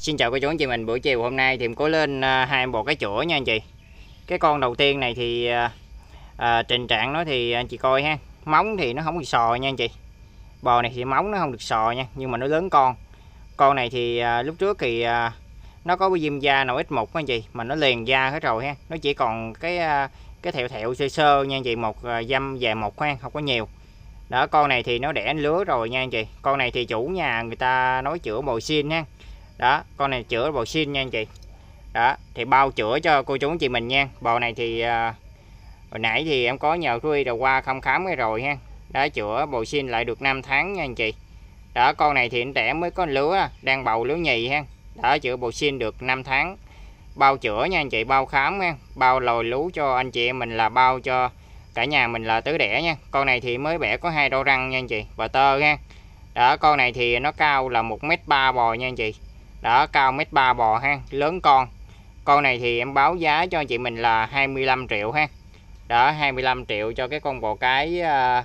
Xin chào cô chú anh chị mình buổi chiều hôm nay thì em có lên à, hai em bộ cá chũa nha anh chị Cái con đầu tiên này thì à, à tình trạng nó thì anh chị coi ha Móng thì nó không được sò nha anh chị Bò này thì móng nó không được sò nha nhưng mà nó lớn con Con này thì à, lúc trước thì à, nó có cái viêm da nội X1 anh chị Mà nó liền da hết rồi ha Nó chỉ còn cái à, cái thẹo thẹo sơ sơ nha anh chị Một à, dăm dài một ha không có nhiều đó con này thì nó đẻ lứa rồi nha anh chị con này thì chủ nhà người ta nói chữa bồi xin ha đó con này chữa bò xin nha anh chị đó thì bao chữa cho cô chú chị mình nha bò này thì à, hồi nãy thì em có nhờ Ruy đầu qua không khám cái rồi ha đã chữa bầu xin lại được 5 tháng nha anh chị đó con này thì anh trẻ mới có lứa đang bầu lứa nhì ha đã chữa bầu xin được 5 tháng bao chữa nha anh chị bao khám nha bao lồi lú cho anh chị em mình là bao cho cả nhà mình là tứ đẻ nha con này thì mới bẻ có hai đôi răng nha anh chị và tơ nha đó con này thì nó cao là một mét ba bò nha anh chị đó cao mét ba bò ha lớn con con này thì em báo giá cho chị mình là 25 triệu ha đó 25 triệu cho cái con bò cái uh,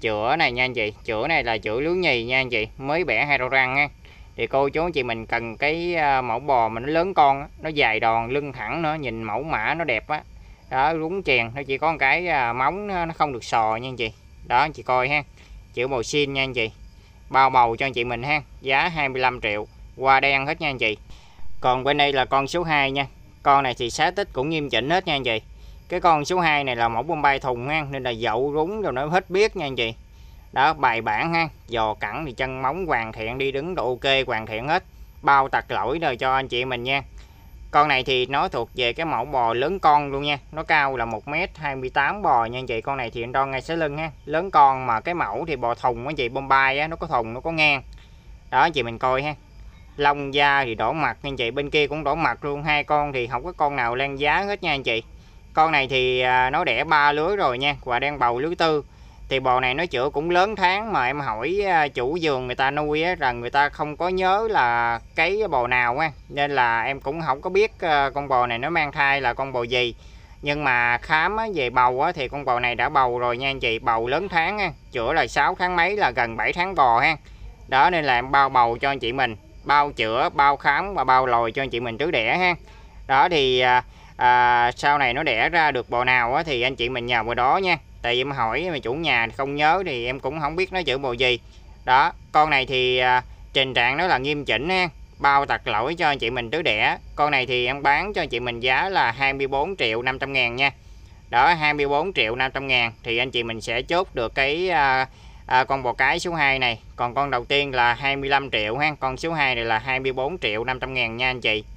chữa này nha anh chị chữa này là chữa lứa nhì nha anh chị mới bẻ hai đầu răng ha thì cô chú chị mình cần cái ờ, mẫu bò mà nó lớn con nó dài đòn lưng thẳng nữa nhìn mẫu mã nó đẹp á đó. đó đúng chèn nó chỉ có một cái ờ, móng nó không được sò nha anh chị đó anh chị coi ha chữ bò xin nha anh chị bao bầu cho anh chị mình ha giá 25 triệu hoa đen hết nha anh chị còn bên đây là con số 2 nha con này thì xá tích cũng nghiêm chỉnh hết nha anh chị cái con số 2 này là mẫu bay thùng ha nên là dậu rúng rồi nó hết biết nha anh chị đó bài bản ha dò cẳng thì chân móng hoàn thiện đi đứng độ ok hoàn thiện hết bao tặc lỗi rồi cho anh chị mình nha con này thì nó thuộc về cái mẫu bò lớn con luôn nha nó cao là 1m28 bò nha anh chị con này thì đo ngay sẽ lưng ha lớn con mà cái mẫu thì bò thùng anh chị bay á nó có thùng nó có ngang đó anh chị mình coi ha lông da thì đỏ mặt anh chị bên kia cũng đỏ mặt luôn hai con thì không có con nào lan giá hết nha anh chị con này thì à, nó đẻ ba lứa rồi nha và đang bầu lứa tư thì bò này nó chữa cũng lớn tháng mà em hỏi à, chủ giường người ta nuôi á, rằng người ta không có nhớ là cái bò nào á nên là em cũng không có biết à, con bò này nó mang thai là con bò gì nhưng mà khám về bầu á, thì con bò này đã bầu rồi nha anh chị bầu lớn tháng á, chữa là 6 tháng mấy là gần 7 tháng bò ha đó nên là em bao bầu cho anh chị mình bao chữa bao khám và bao lòi cho anh chị mình trước đẻ ha đó thì à, à, sau này nó đẻ ra được bò nào á, thì anh chị mình nhờ bò đó nha tại vì em hỏi mà chủ nhà không nhớ thì em cũng không biết nó chữ bò gì đó con này thì à, trình trạng nó là nghiêm chỉnh ha bao tặc lỗi cho anh chị mình tứ đẻ con này thì em bán cho anh chị mình giá là 24 triệu 500 ngàn nha đó 24 triệu 500 ngàn thì anh chị mình sẽ chốt được cái à, à, con bò cái số 2 này còn con đầu tiên là 25 triệu ha con số 2 này là 24 triệu 500 ngàn nha anh chị